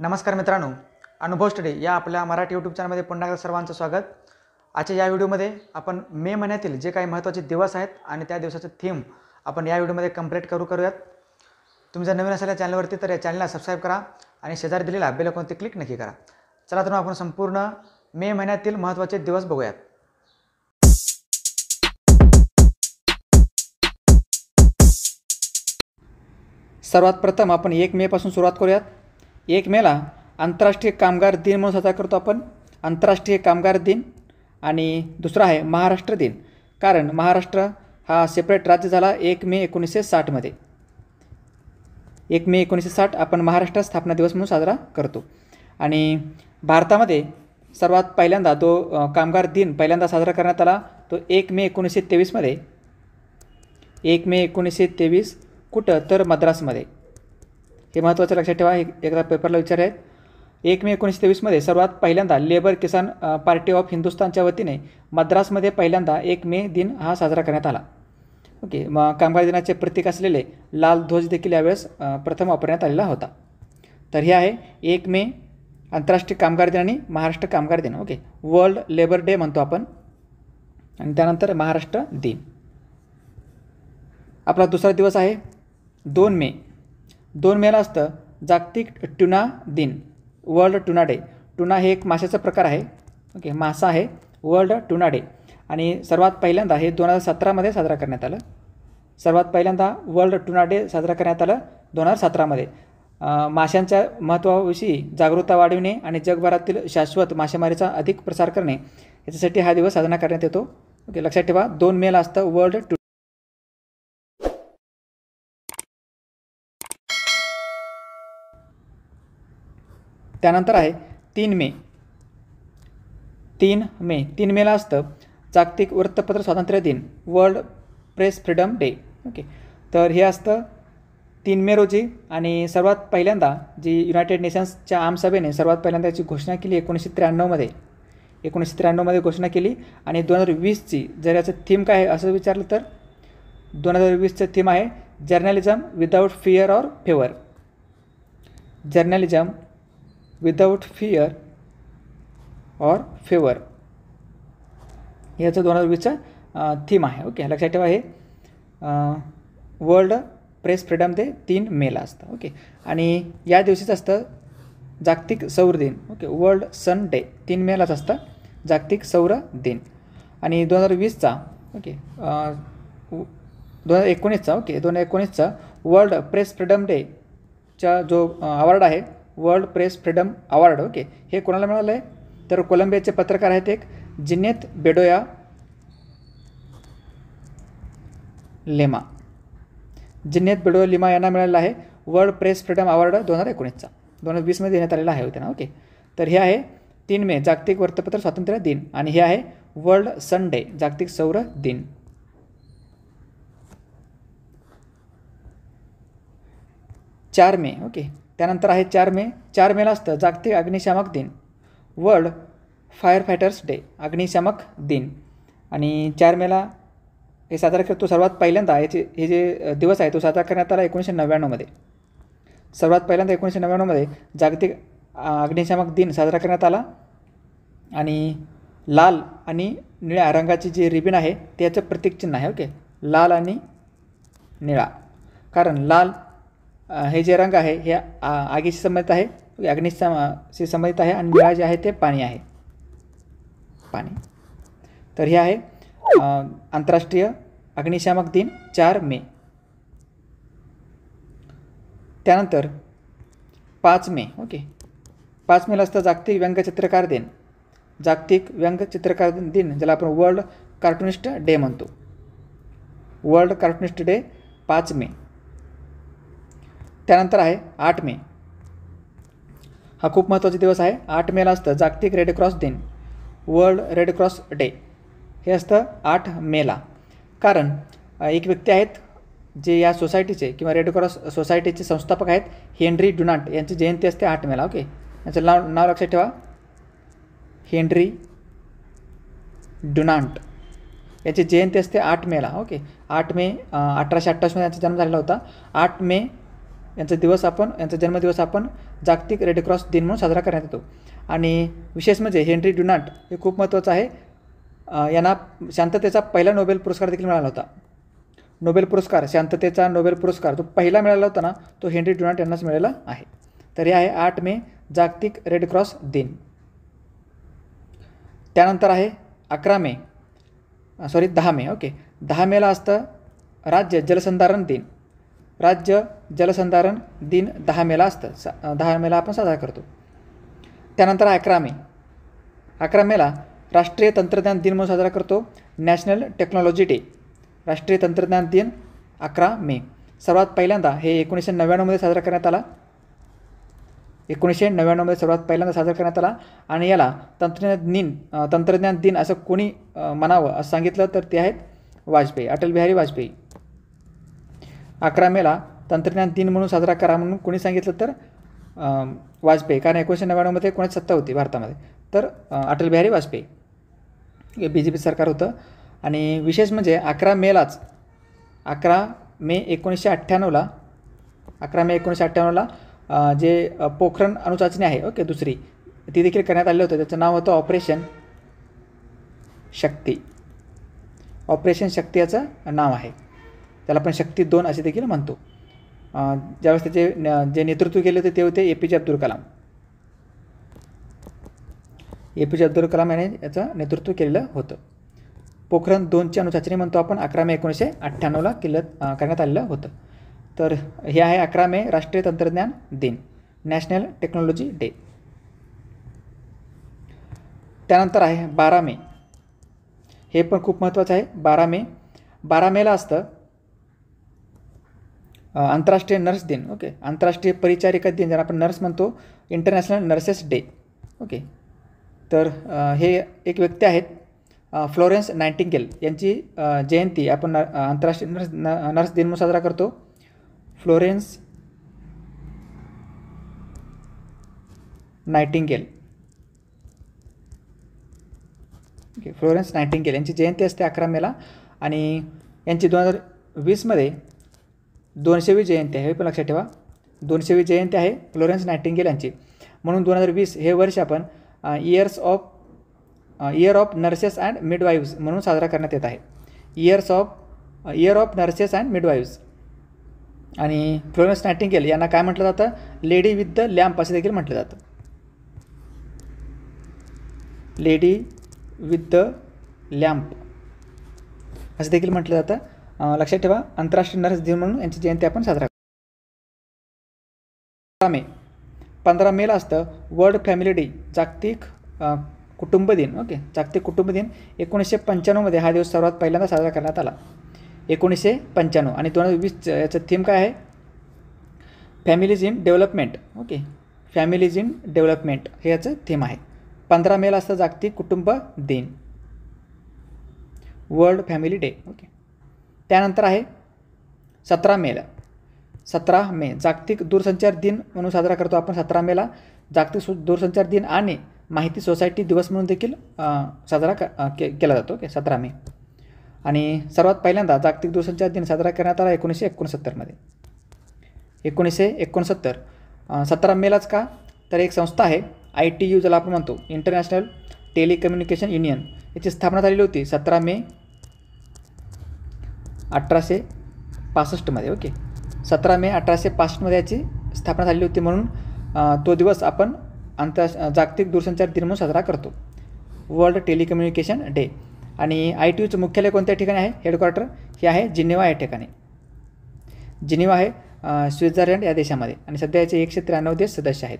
नमस्कार मित्रांनो अनुभव स्टडी या आपल्या मराठी यूट्यूब चॅनलमध्ये पुन्हा एकदा सर्वांचं स्वागत आजच्या या व्हिडिओमध्ये आपण मे महिन्यातील जे काही महत्त्वाचे दिवस आहेत आणि त्या दिवसाचं थीम आपण या व्हिडिओमध्ये कम्प्लीट करू करूयात तुम्ही जर नवीन असाल चॅनलवरती तर या चॅनलला सबस्क्राईब करा आणि शेजारी दिलेला ते क्लिक नक्की करा चला तर आपण संपूर्ण मे महिन्यातील महत्त्वाचे दिवस बघूयात सर्वात प्रथम आपण एक मेपासून सुरुवात करूयात एक मेला आंतरराष्ट्रीय कामगार दिन म्हणून साजरा करतो आपण आंतरराष्ट्रीय कामगार दिन आणि दुसरा आहे महाराष्ट्र दिन कारण महाराष्ट्र हा सेपरेट राज्य झाला एक मे एकोणीसशे साठमध्ये एक मे एकोणीसशे साठ आपण महाराष्ट्र स्थापना दिवस म्हणून साजरा करतो आणि भारतामध्ये सर्वात पहिल्यांदा तो कामगार दिन पहिल्यांदा साजरा करण्यात आला तो एक मे एकोणीसशे तेवीसमध्ये एक मे एकोणीसशे तेवीस कुठं तर मद्रासमध्ये हे महत्त्वाचं लक्षात ठेवा हे एकदा पेपरला विचार आहेत एक मे एकोणीसशे तेवीसमध्ये सर्वात पहिल्यांदा लेबर किसान पार्टी ऑफ हिंदुस्तानच्या वतीने मद्रासमध्ये पहिल्यांदा एक मे दिन हा साजरा करण्यात आला ओके म कामगार दिनाचे प्रतीक असलेले लाल ध्वज देखील यावेळेस प्रथम वापरण्यात आलेला होता तर हे आहे एक मे आंतरराष्ट्रीय कामगार दिन आणि महाराष्ट्र कामगार दिन ओके वर्ल्ड लेबर डे म्हणतो आपण आणि त्यानंतर महाराष्ट्र दिन आपला दुसरा दिवस आहे दोन मे दोन मेला असतं जागतिक ट्युना दिन वर्ल्ड टुना डे टुना हे एक माशाचा प्रकार आहे ओके मासा आहे वर्ल्ड टुना डे आणि सर्वात पहिल्यांदा हे दोन हजार सतरामध्ये साजरा करण्यात आलं सर्वात पहिल्यांदा वर्ल्ड टुना डे साजरा करण्यात आलं दोन हजार सतरामध्ये माशांच्या महत्त्वाविषयी जागरूकता वाढविणे आणि जगभरातील शाश्वत मासेमारीचा अधिक प्रसार करणे याच्यासाठी हा दिवस साजरा करण्यात येतो ओके लक्षात ठेवा दोन मेला असतं वर्ल्ड टू त्यानंतर आहे तीन मे तीन मे तीन मेला असतं जागतिक वृत्तपत्र स्वातंत्र्य दिन world press freedom day okay तर हे असतं तीन मे रोजी आणि सर्वात पहिल्यांदा जी युनायटेड नेशन्सच्या आमसभेने सर्वात पहिल्यांदा याची घोषणा केली एकोणीसशे त्र्याण्णवमध्ये एकोणीसशे त्र्याण्णवमध्ये घोषणा केली आणि दोन हजार वीसची जर याचं थीम काय आहे असं विचारलं तर दोन हजार वीसचं थीम आहे journalism without fear or favour journalism without fear or favour याचं दोन हजार वीसचा थीम आहे ओके लक्षात ठेवा हे वर्ल्ड प्रेस फ्रीडम डे तीन मेला असतं ओके आणि या दिवशीच असतं जागतिक सौर दिन ओके वर्ल्ड सन डे तीन मेलाच असतं जागतिक सौर दिन आणि दोन हजार वीसचा ओके दोन हजार एकोणीसचा ओके दोन हजार एकोणीसचा वर्ल्ड प्रेस फ्रीडम डेचा जो अवॉर्ड आहे world press freedom award okay हे कोणाला मिळालं आहे तर कोलंबियाचे पत्रकार आहेत एक जिनेत बेडोया लेमा जिनेत बेडोया लिमा यांना मिळालेला आहे वर्ल्ड प्रेस फ्रीडम अवॉर्ड दोन हजार एकोणीसचा दोन हजार वीसमध्ये देण्यात आलेला आहे हो त्यांना ओके तर हे आहे तीन मे जागतिक वृत्तपत्र स्वातंत्र्य दिन आणि हे आहे वर्ल्ड संडे जागतिक सौर दिन चार मे ओके त्यानंतर आहे चार मे चार मेला असतं जागतिक अग्निशामक दिन वर्ल्ड फायर फायटर्स डे अग्निशामक दिन आणि चार मेला हे साजरा करतो सर्वात पहिल्यांदा याचे हे जे दिवस आहे तो साजरा करण्यात आला एकोणीसशे नव्याण्णवमध्ये सर्वात पहिल्यांदा एकोणीसशे नव्याण्णवमध्ये जागतिक अग्निशामक दिन साजरा करण्यात आला आणि लाल आणि निळ्या रंगाची जी रिबीन आहे त्याचं चिन्ह आहे ओके लाल आणि निळा कारण लाल हे जे रंग आहे हे आगीशी संबंधित आहे अग्निशी संबंधित आहे आणि निळा जे आहे ते पाणी आहे पाणी तर हे आहे आंतरराष्ट्रीय अग्निशामक दिन चार मे त्यानंतर पाच मे ओके पाच मेला असतं जागतिक व्यंगचित्रकार दिन जागतिक व्यंगचित्रकार दिन ज्याला आपण वर्ल्ड कार्टुनिस्ट डे म्हणतो वर्ल्ड कार्टुनिस्ट डे पाच मे त्यानंतर आहे आठ मे हा खूप महत्त्वाचा दिवस आहे आठ मेला असतं जागतिक रेडक्रॉस दिन वर्ल्ड रेडक्रॉस डे हे असतं आठ मेला कारण एक व्यक्ती आहेत जे या सोसायटीचे किंवा रेडक्रॉस सोसायटीचे संस्थापक आहेत हेनरी डुनाट यांची जयंती असते आठ मेला ओके याचं नाव नाव लक्षात ठेवा हेनरी डुनांट याची जयंती असते आठ मेला ओके आठ मे अठराशे अठ्ठावीसमध्ये त्यांचा जन्म झालेला होता आठ मे यांचा दिवस आपण यांचा जन्मदिवस आपण जागतिक रेडक्रॉस दिन म्हणून साजरा करण्यात येतो आणि विशेष म्हणजे हेनरी डुनाट हे खूप महत्त्वाचं आहे यांना शांततेचा पहिला नोबेल पुरस्कार देखील मिळाला होता नोबेल पुरस्कार शांततेचा नोबेल पुरस्कार जो पहिला मिळाला होता ना तो हेनरी डुनाट यांनाच मिळाला आहे तर हे आहे आठ मे जागतिक रेडक्रॉस दिन त्यानंतर आहे अकरा मे सॉरी दहा मे ओके दहा मेला असतं राज्य जलसंधारण दिन राज्य जलसंधारण दिन दहा मेला असतं सा दहा मेला आपण साजरा करतो त्यानंतर अकरा मे अकरा मेला राष्ट्रीय तंत्रज्ञान दिन म्हणून साजरा करतो नॅशनल टेक्नॉलॉजी डे राष्ट्रीय तंत्रज्ञान दिन अकरा मे सर्वात पहिल्यांदा हे एकोणीसशे नव्याण्णवमध्ये साजरा करण्यात आला एकोणीसशे नव्याण्णवमध्ये सर्वात पहिल्यांदा साजरा करण्यात आला आणि याला तंत्रज्ञान दिन तंत्रज्ञान दिन असं कोणी म्हणावं असं सांगितलं तर ते आहेत वाजपेयी अटल बिहारी वाजपेयी अकरा मेला तंत्रज्ञान दिन म्हणून साजरा करा म्हणून कोणी सांगितलं तर वाजपेयी कारण एकोणीसशे नव्याण्णवमध्ये कोणाची सत्ता होती भारतामध्ये तर अटल बिहारी वाजपेयी हे बी जे पी सरकार होतं आणि विशेष म्हणजे अकरा मेलाच अकरा मे एकोणीसशे अठ्ठ्याण्णवला अकरा मे एकोणीसशे अठ्ठ्याण्णवला जे पोखरण अणुचाचणी आहे ओके दुसरी ती देखील करण्यात आली होतं त्याचं नाव होतं ऑपरेशन शक्ती ऑपरेशन शक्ती याचं नाव आहे त्याला आपण शक्ती दोन असे देखील म्हणतो ज्यावेळेस त्याचे जे नेतृत्व केले होते ते होते ए पी जे अब्दुल कलाम ए पी जे अब्दुल कलाम याने याचं नेतृत्व केलेलं होतं पोखरण दोनची अनुचाचणी म्हणतो आपण अकरा मे एकोणीसशे अठ्ठ्याण्णवला केलं करण्यात आलेलं होतं तर हे आहे अकरा मे राष्ट्रीय तंत्रज्ञान दिन नॅशनल टेक्नॉलॉजी डे त्यानंतर आहे बारा मे हे पण खूप महत्त्वाचं आहे बारा मे बारा मेला असतं आंतरराष्ट्रीय नर्स दिन ओके आंतरराष्ट्रीय परिचारिका दिन ज्याला आपण नर्स म्हणतो इंटरनॅशनल नर्सेस डे ओके तर हे एक व्यक्ती आहेत फ्लोरेन्स नायटिंगेल यांची जयंती आपण आंतरराष्ट्रीय नर्स नर्स दिन म्हणून साजरा करतो Florence Nightingale okay Florence Nightingale यांची जयंती असते अकरा मेला आणि यांची दोन हजार वीसमध्ये दोनशेवी जयंती आहे हे पण लक्षात ठेवा दोनशेवी जयंती आहे फ्लोरेन्स नायटिंगेल यांची म्हणून दोन हजार वीस हे वर्ष आपण years of year of nurses and midwives म्हणून साजरा करण्यात येत आहे years of year of nurses and midwives आणि फ्लोरेन्स नायटिंगेल यांना काय म्हटलं जातं लेडी विथ द लॅम्प असे देखील म्हटलं जातं लेडी विथ द लॅम्प असं देखील म्हटलं जातं लक्षात ठेवा आंतरराष्ट्रीय नर्स दिन म्हणून यांची जयंती आपण साजरा पंधरा मे पंधरा मेला असतं वर्ल्ड फॅमिली डे जागतिक कुटुंब दिन ओके जागतिक कुटुंब दिन एकोणीसशे पंच्याण्णवमध्ये हा दिवस सर्वात पहिल्यांदा साजरा करण्यात आला एकोणीसशे पंच्याण्णव आणि दोन हजार वीस याचं थीम काय आहे families in development okay families in development हे याचं थीम आहे पंधरा मेला असतं जागतिक कुटुंब दिन वर्ल्ड फॅमिली डे ओके त्यानंतर आहे सतरा मेला सतरा मे जागतिक दूरसंचार दिन म्हणून साजरा करतो आपण सतरा मेला जागतिक सु दूरसंचार दिन आणि माहिती सोसायटी दिवस म्हणून देखील साजरा केला जातो ओके सतरा मे आणि सर्वात पहिल्यांदा जागतिक दूरसंचार दिन साजरा करण्यात आला एकोणीसशे एकोणसत्तरमध्ये एकोणीसशे एकोणसत्तर सतरा मेलाच का तर एक संस्था आहे आय टी यू ज्याला आपण म्हणतो इंटरनॅशनल टेलिकम्युनिकेशन युनियन याची स्थापना झालेली होती सतरा मे अठराशे पासष्टमध्ये ओके सतरा मे अठराशे पासष्टमध्ये याची स्थापना झाली होती म्हणून तो दिवस आपण आंतर जागतिक दूरसंचार दिन म्हणून साजरा करतो वर्ल्ड टेलिकम्युनिकेशन डे आणि आय टी यूचं मुख्यालय कोणत्या ठिकाणी आहे हेडक्वार्टर हे आहे जिनेवा या ठिकाणी जिनेवा आहे स्वित्झर्लंड या देशामध्ये आणि सध्या याचे एकशे त्र्याण्णव देश सदस्य आहेत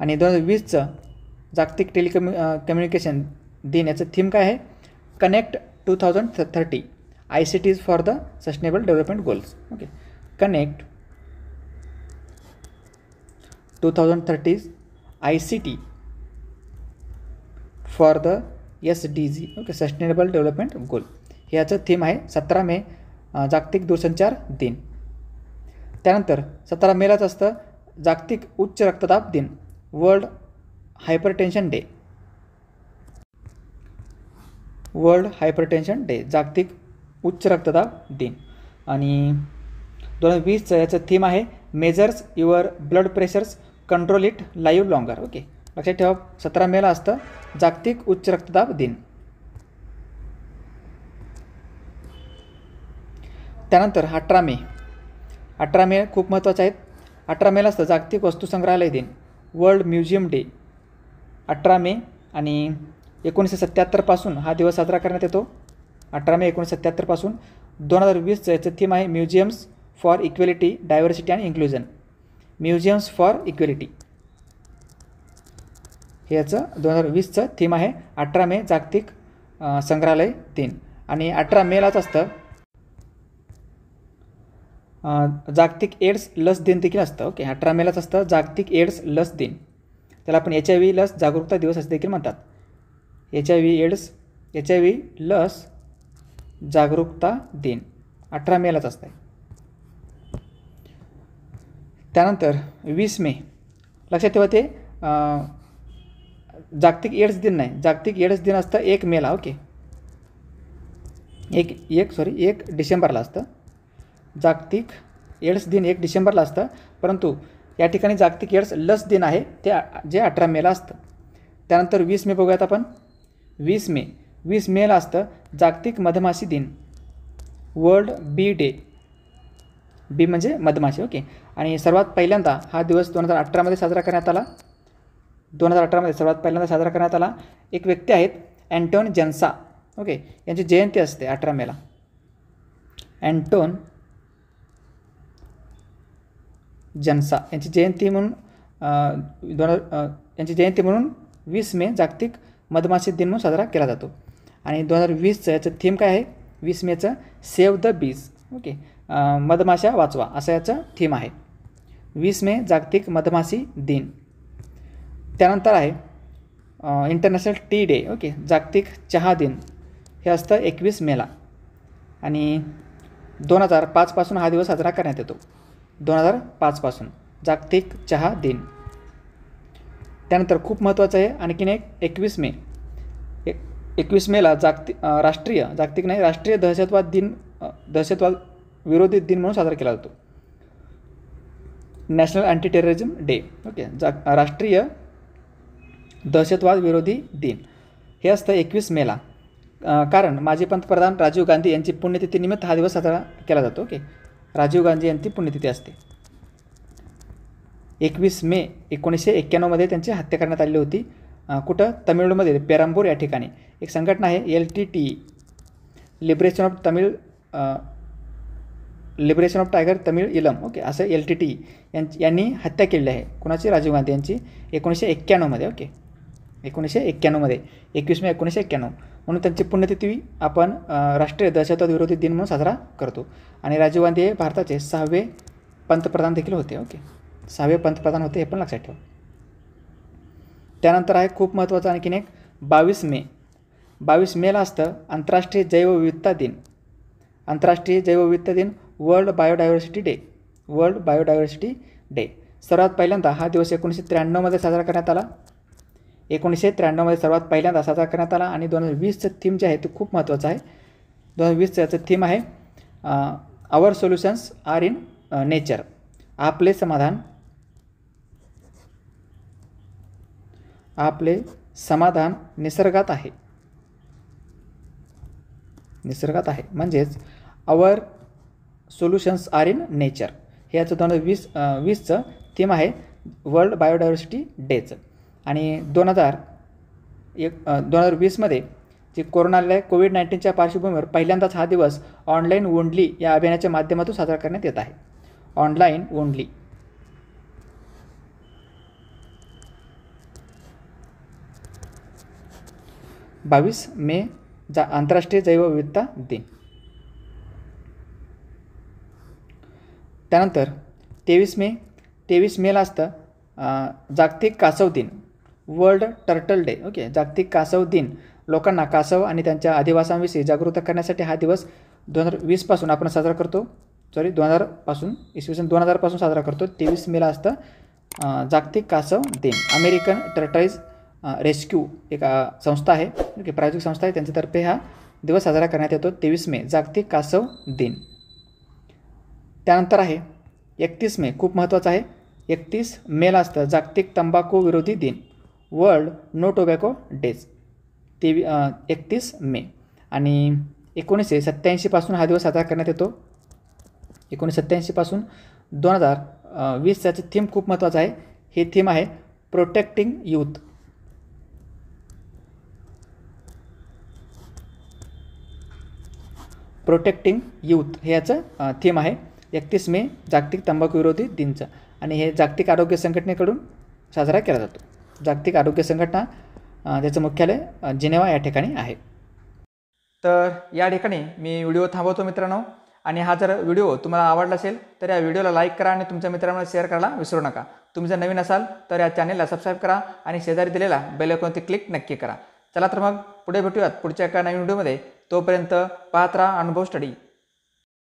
आणि दोन हजार वीसचं जागतिक टेलिकम्यु कम्युनिकेशन दिन याचं थीम काय आहे connect two thousand thirty for the development for the connect two thousand Okay, I C T for the S D G okay sustainable development goal ह्याचं थीम आहे सतरा मे जागतिक दूरसंचार दिन त्यानंतर सतरा मेलाच असतं जागतिक उच्च रक्तदाब दिन world hypertension day world hypertension day जागतिक उच्च रक्तदाब दिन आणि दोन हजार वीसचं याचं थीम आहे measures your blood pressures control it live longer okay लक्षात ठेवा सतरा मेला असतं जागतिक उच्च रक्तदाब दिन त्यानंतर अठरा मे अठरा मे खूप महत्त्वाचे आहेत अठरा मेला असतं जागतिक वस्तुसंग्रहालय दिन वर्ल्ड म्युझियम डे अठरा मे आणि एकोणीसशे सत्याहत्तरपासून हा दिवस साजरा करण्यात येतो अठरा मे एकोणीसशे सत्याहत्तरपासून दोन हजार वीसचं याचं थीम आहे museums for equality diversity and inclusion museums for equality हे याचं दोन हजार वीसचं थीम आहे अठरा मे जागतिक संग्रहालय दिन आणि अठरा मेलाच असतं जागतिक एड्स लस दिन देखील असतं ओके अठरा मेलाच असतं जागतिक एड्स लस दिन त्याला आपण एच आय व्ही लस जागरूकता दिवस असं देखील म्हणतात H I V AIDS H I V लस जागरूकता दिन अठरा मेलाच असतं आहे त्यानंतर वीस मे लक्षात ठेवा ते जागतिक एड्स दिन नाही जागतिक एड्स दिन असतं एक मेला ओके एक एक सॉरी एक डिसेंबरला असतं जागतिक एड्स दिन एक डिसेंबरला असतं परंतु या ठिकाणी जागतिक एड्स लस दिन आहे ते जे अठरा मेला असतं त्यानंतर वीस मे बघूयात आपण वीस मे वीस मेला असतं जागतिक मधमाशी दिन वर्ल्ड बी डे बी म्हणजे मधमाशी ओके आणि सर्वात पहिल्यांदा हा दिवस दोन हजार अठरामध्ये साजरा करण्यात आला दोन हजार अठरामध्ये सर्वात पहिल्यांदा साजरा करण्यात आला एक व्यक्ती आहेत अँटोन जनसा ओके यांची जयंती असते अठरा मेला अँटोन जनसा यांची जयंती म्हणून दोन यांची जयंती म्हणून वीस मे जागतिक मधमाशी दिन म्हणून साजरा केला जातो आणि दोन हजार वीसचं याचं थीम काय आहे वीस मेचं सेव्ह द बीज ओके मधमाशा वाचवा असं याचं थीम आहे वीस मे जागतिक मधमाशी दिन त्यानंतर आहे इंटरनॅशनल टी डे ओके जागतिक चहा दिन हे असतं एकवीस मेला आणि दोन हजार पाचपासून हा दिवस साजरा करण्यात येतो दोन हजार पाचपासून जागतिक चहा दिन त्यानंतर खूप महत्त्वाचं आहे आणखीन एक एकवीस मे एक एकवीस मेला जागतिक राष्ट्रीय जागतिक नाही राष्ट्रीय दहशतवाद दिन दहशतवाद विरोधी दिन म्हणून साजरा केला जातो national anti terrorism day okay जाग राष्ट्रीय दहशतवाद विरोधी दिन हे असतं एकवीस मेला कारण माजी पंतप्रधान राजीव गांधी यांची निमित्त हा दिवस साजरा केला जातो ओके राजीव गांधी यांची पुण्यतिथी असते एकवीस मे एकोणीसशे एक्क्याण्णवमध्ये त्यांची हत्या करण्यात आली होती कुठं तमिळमधील पेरांबूर या ठिकाणी एक संघटना आहे L T T liberation of Tamil liberation of tiger Tamil Eelam okay असं एल टी टी यांनी हत्या केलेली आहे कुणाची राजीव गांधी यांची एकोणीसशे एक्क्याण्णवमध्ये ओके एकोणीसशे एक्क्याण्णवमध्ये एकवीस मे एकोणीसशे एक्क्याण्णव म्हणून त्यांची पुण्यतिथी आपण राष्ट्रीय दहशतवाद विरोधी दिन म्हणून साजरा करतो आणि राजीव गांधी हे भारताचे सहावे पंतप्रधान देखील होते ओके सहावे पंतप्रधान होते हे पण लक्षात ठेवा त्यानंतर आहे खूप महत्त्वाचं आणखीन एक बावीस मे बावीस मेला असतं आंतरराष्ट्रीय जैवविविधता दिन आंतरराष्ट्रीय जैवविविधता दिन world biodiversity day world biodiversity day सर्वात पहिल्यांदा हा दिवस एकोणीसशे त्र्याण्णवमध्ये साजरा करण्यात आला एकोणीसशे त्र्याण्णवमध्ये सर्वात पहिल्यांदा साजरा करण्यात आला आणि दोन हजार वीसचं थीम जे आहे ते खूप महत्त्वाचं आहे दोन हजार वीसचं याचं थीम आहे our solutions are in nature आपले समाधान आपले समाधान निसर्गात आहे निसर्गात आहे म्हणजेच our solutions are in nature हे याचं दोन हजार वीस वीसचं थीम आहे वर्ल्ड बायोडायव्हर्सिटी डेचं आणि दोन हजार एक दोन हजार वीसमध्ये जे कोरोनाला कोविड नाईन्टीनच्या पार्श्वभूमीवर पहिल्यांदाच हा दिवस ऑनलाईन ओंडली या अभियानाच्या माध्यमातून साजरा करण्यात येत आहे ऑनलाईन ओंडली बावीस मे जा आंतरराष्ट्रीय जैवविविधता दिन त्यानंतर तेवीस मे तेवीस मेला असतं जागतिक कासव दिन वर्ल्ड टर्टल डे ओके जागतिक कासव दिन लोकांना कासव आणि त्यांच्या अधिवासांविषयी जागृत करण्यासाठी हा दिवस दोन हजार वीसपासून आपण साजरा करतो सॉरी दोन हजारपासून इसवी सन दोन हजारपासून साजरा करतो तेवीस मेला असतं जागतिक कासव दिन अमेरिकन टर्टाईज रेस्क्यू एक संस्था आहे की प्रायोजिक संस्था आहे त्यांच्यातर्फे हा दिवस साजरा करण्यात येतो तेवीस मे जागतिक कासव दिन त्यानंतर आहे एकतीस मे खूप महत्त्वाचं आहे एकतीस मेला असतं जागतिक तंबाखू विरोधी दिन वर्ल्ड नो टोबॅको डेज तेवी एकतीस मे आणि एकोणीसशे सत्त्याऐंशीपासून हा दिवस साजरा करण्यात येतो एकोणीसशे सत्त्याऐंशीपासून दोन हजार वीसचा थीम खूप महत्त्वाचा आहे हे थीम आहे प्रोटेक्टिंग यूथ प्रोटेक्टिंग यूथ हे याचं थीम आहे एकतीस मे जागतिक तंबाखू विरोधी दिनचं आणि हे जागतिक आरोग्य संघटनेकडून साजरा केला जातो जागतिक आरोग्य संघटना त्याचं मुख्यालय जिनेवा या ठिकाणी आहे तर या ठिकाणी मी व्हिडिओ थांबवतो मित्रांनो आणि हा जर व्हिडिओ तुम्हाला आवडला असेल तर या व्हिडिओला लाईक करा आणि तुमच्या मित्रांना शेअर करायला विसरू नका तुम्ही जर नवीन असाल तर या चॅनेलला सबस्क्राईब करा आणि शेजारी दिलेला बेल आयकॉनवरती क्लिक नक्की करा चला तर मग पुढे भेटूयात पुढच्या एका नवीन व्हिडिओमध्ये तोपर्यंत पात्रा अनुभव स्टडी